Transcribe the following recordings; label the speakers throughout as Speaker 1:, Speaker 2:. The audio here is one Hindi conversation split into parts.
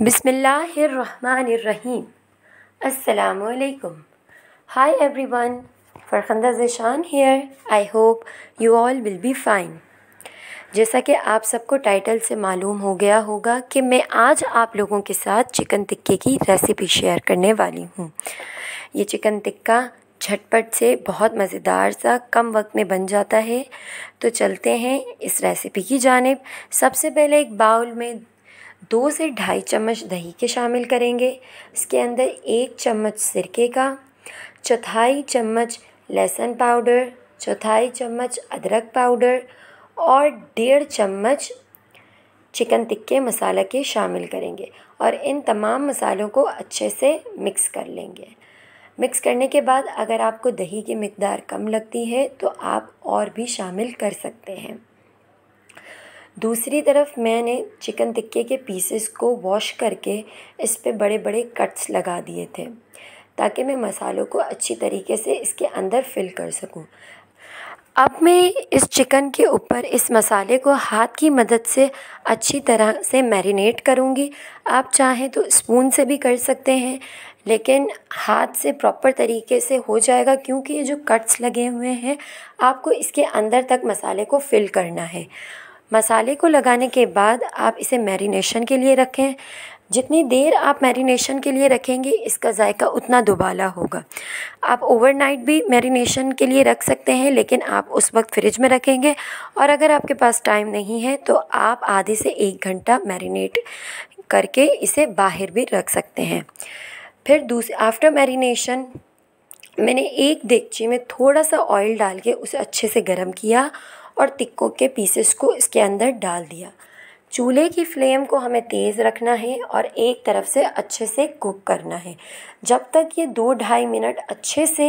Speaker 1: बिसमीम् अल्लाम everyone Farkhanda Zeeshan here I hope you all will be fine जैसा कि आप सबको टाइटल से मालूम हो गया होगा कि मैं आज आप लोगों के साथ चिकन टिक्के की रेसिपी शेयर करने वाली हूँ ये चिकन टिक्का झटपट से बहुत मज़ेदार सा कम वक्त में बन जाता है तो चलते हैं इस रेसिपी की जानब सबसे पहले एक बाउल में दो से ढाई चम्मच दही के शामिल करेंगे इसके अंदर एक चम्मच सिरके का चौथाई चम्मच लहसुन पाउडर चौथाई चम्मच अदरक पाउडर और डेढ़ चम्मच चिकन टिक्के मसाला के शामिल करेंगे और इन तमाम मसालों को अच्छे से मिक्स कर लेंगे मिक्स करने के बाद अगर आपको दही की मकदार कम लगती है तो आप और भी शामिल कर सकते हैं दूसरी तरफ मैंने चिकन टिक्के के पीसेस को वॉश करके इस पे बड़े बड़े कट्स लगा दिए थे ताकि मैं मसालों को अच्छी तरीके से इसके अंदर फिल कर सकूं। अब मैं इस चिकन के ऊपर इस मसाले को हाथ की मदद से अच्छी तरह से मैरिनेट करूँगी आप चाहें तो स्पून से भी कर सकते हैं लेकिन हाथ से प्रॉपर तरीके से हो जाएगा क्योंकि ये जो कट्स लगे हुए हैं आपको इसके अंदर तक मसाले को फिल करना है मसाले को लगाने के बाद आप इसे मैरिनेशन के लिए रखें जितनी देर आप मैरिनेशन के लिए रखेंगे इसका जायका उतना दुबाला होगा आप ओवरनाइट भी मैरिनेशन के लिए रख सकते हैं लेकिन आप उस वक्त फ्रिज में रखेंगे और अगर आपके पास टाइम नहीं है तो आप आधे से एक घंटा मैरिनेट करके इसे बाहर भी रख सकते हैं फिर दूसरे आफ्टर मैरिनेशन मैंने एक देगची में थोड़ा सा ऑयल डाल के उसे अच्छे से गर्म किया और टिक्कों के पीसेस को इसके अंदर डाल दिया चूल्हे की फ्लेम को हमें तेज़ रखना है और एक तरफ से अच्छे से कुक करना है जब तक ये दो ढाई मिनट अच्छे से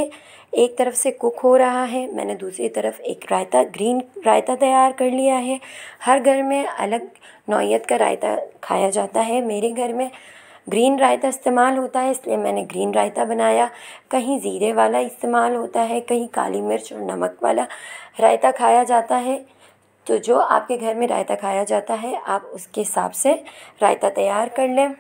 Speaker 1: एक तरफ से कुक हो रहा है मैंने दूसरी तरफ एक रायता ग्रीन रायता तैयार कर लिया है हर घर में अलग नौीयत का रायता खाया जाता है मेरे घर में ग्रीन रायता इस्तेमाल होता है इसलिए मैंने ग्रीन रायता बनाया कहीं ज़ीरे वाला इस्तेमाल होता है कहीं काली मिर्च और नमक वाला रायता खाया जाता है तो जो आपके घर में रायता खाया जाता है आप उसके हिसाब से रायता तैयार कर लें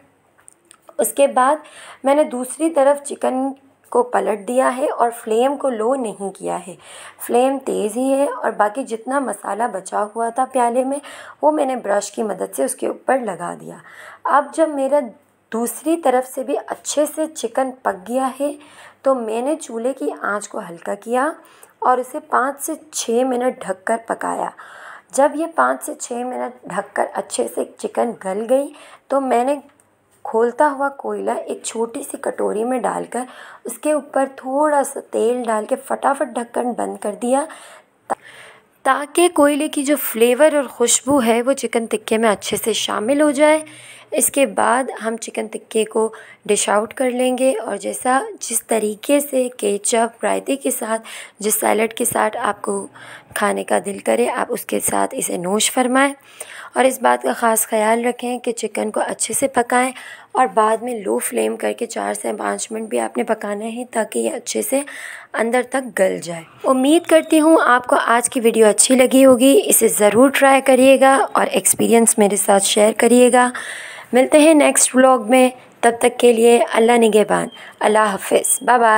Speaker 1: उसके बाद मैंने दूसरी तरफ चिकन को पलट दिया है और फ्लेम को लो नहीं किया है फ्लेम तेज़ ही है और बाकी जितना मसाला बचा हुआ था प्याले में वो मैंने ब्रश की मदद से उसके ऊपर लगा दिया अब जब मेरा दूसरी तरफ से भी अच्छे से चिकन पक गया है तो मैंने चूल्हे की आँच को हल्का किया और इसे पाँच से छः मिनट ढक कर पकाया जब ये पाँच से छः मिनट ढक कर अच्छे से चिकन गल गई तो मैंने खोलता हुआ कोयला एक छोटी सी कटोरी में डालकर उसके ऊपर थोड़ा सा तेल डाल के फटाफट ढक्कन बंद कर दिया ताकि कोयले की जो फ्लेवर और खुशबू है वो चिकन टिक्के में अच्छे से शामिल हो जाए इसके बाद हम चिकन टिक्के को डिश आउट कर लेंगे और जैसा जिस तरीके से केचप रायते के साथ जिस सैलड के साथ आपको खाने का दिल करे आप उसके साथ इसे नोश फरमाएं और इस बात का ख़ास ख्याल रखें कि चिकन को अच्छे से पकाएं और बाद में लो फ्लेम करके चार से पाँच मिनट भी आपने पकाना है ताकि ये अच्छे से अंदर तक गल जाए उम्मीद करती हूँ आपको आज की वीडियो अच्छी लगी होगी इसे ज़रूर ट्राई करिएगा और एक्सपीरियंस मेरे साथ शेयर करिएगा मिलते हैं नेक्स्ट व्लॉग में तब तक के लिए अल्लाह निगेबान अल्लाह हाफिज़ बाय